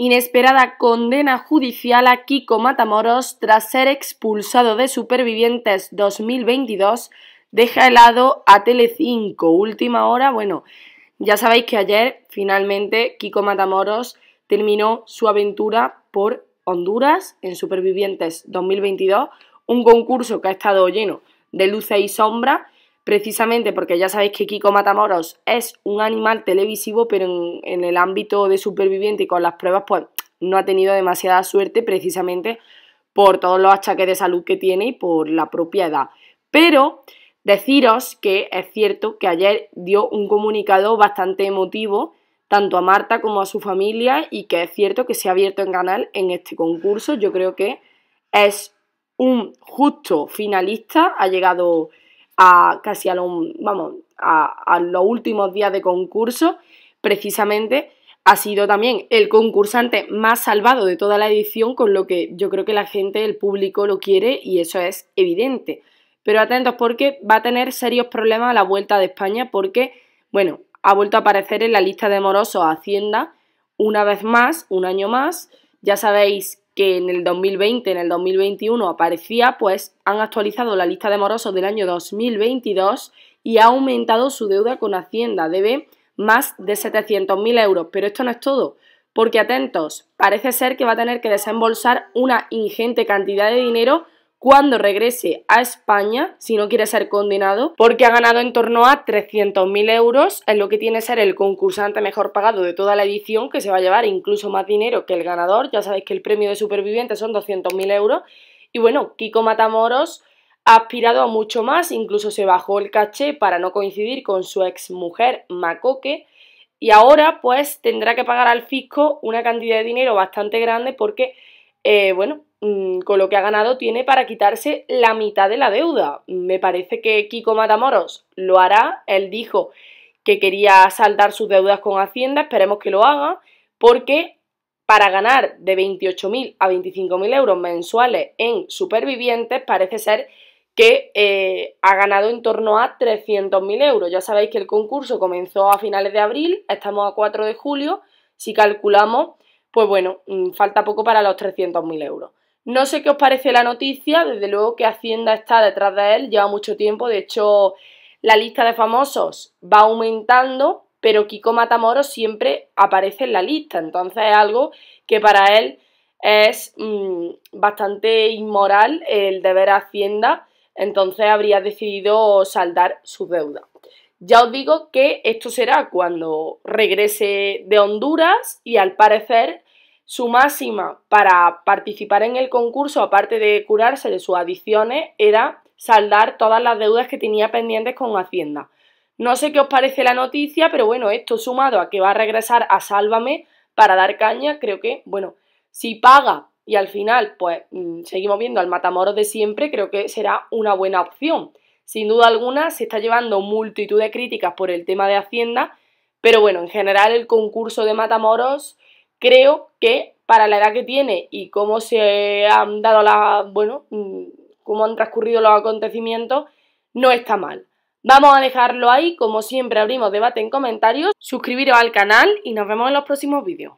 Inesperada condena judicial a Kiko Matamoros tras ser expulsado de Supervivientes 2022 deja helado a Telecinco. Última hora, bueno, ya sabéis que ayer finalmente Kiko Matamoros terminó su aventura por Honduras en Supervivientes 2022, un concurso que ha estado lleno de luces y sombras precisamente porque ya sabéis que Kiko Matamoros es un animal televisivo, pero en, el ámbito de superviviente y con las pruebas, pues no ha tenido demasiada suerte precisamente por todos los achaques de salud que tiene y por la propia Pero deciros que es cierto que ayer dio un comunicado bastante emotivo tanto a Marta como a su familia y que es cierto que se ha abierto en canal en este concurso. Yo creo que es un justo finalista, ha llegado casi a, vamos, a, los últimos días de concurso, precisamente ha sido también el concursante más salvado de toda la edición, con lo que yo creo que la gente, el público lo quiere y eso es evidente. Pero atentos porque va a tener serios problemas a la vuelta de España porque, bueno, ha vuelto a aparecer en la lista de morosos Hacienda una vez más, un año más. Ya sabéis que en el 2020, en el 2021 aparecía, pues han actualizado la lista de morosos del año 2022 y ha aumentado su deuda con Hacienda. Debe más de 700.000 euros. Pero esto no es todo, porque atentos, parece ser que va a tener que desembolsar una ingente cantidad de dinero cuando regrese a España, si no quiere ser condenado, porque ha ganado en torno a 300.000 euros, en lo que tiene que ser el concursante mejor pagado de toda la edición, que se va a llevar incluso más dinero que el ganador. Ya sabéis que el premio de superviviente son 200.000 euros. Y bueno, Kiko Matamoros ha aspirado a mucho más, incluso se bajó el caché para no coincidir con su ex mujer Macoque. Y ahora pues tendrá que pagar al fisco una cantidad de dinero bastante grande porque eh, bueno, mm, con lo que ha ganado tiene para quitarse la mitad de la deuda. Me parece que Kiko Matamoros lo hará. Él dijo que quería saldar sus deudas con Hacienda, esperemos que lo haga, porque para ganar de 28.000 a 25.000 euros mensuales en supervivientes parece ser que eh, ha ganado en torno a 300.000 euros. Ya sabéis que el concurso comenzó a finales de abril, estamos a 4 de julio, si calculamos pues bueno, mm, falta poco para los 300.000 euros. No sé qué os parece la noticia, desde luego que Hacienda está detrás de él, lleva mucho tiempo, de hecho la lista de famosos va aumentando, pero Kiko Matamoros siempre aparece en la lista, entonces es algo que para él es mm, bastante inmoral el deber a Hacienda, entonces habría decidido saldar su deuda. Ya os digo que esto será cuando regrese de Honduras y al parecer su máxima para participar en el concurso, aparte de curarse de sus adicciones, era saldar todas las deudas que tenía pendientes con Hacienda. No sé qué os parece la noticia, pero bueno, esto sumado a que va a regresar a Sálvame para dar caña, creo que, bueno, si paga y al final, pues mm, seguimos viendo al Matamoros de siempre, creo que será una buena opción. Sin duda alguna se está llevando multitud de críticas por el tema de Hacienda, pero bueno, en general el concurso de Matamoros creo que para la edad que tiene y cómo se han dado las, bueno, mm, cómo han transcurrido los acontecimientos, no está mal. Vamos a dejarlo ahí, como siempre abrimos debate en comentarios, suscribiros al canal y nos vemos en los próximos vídeos.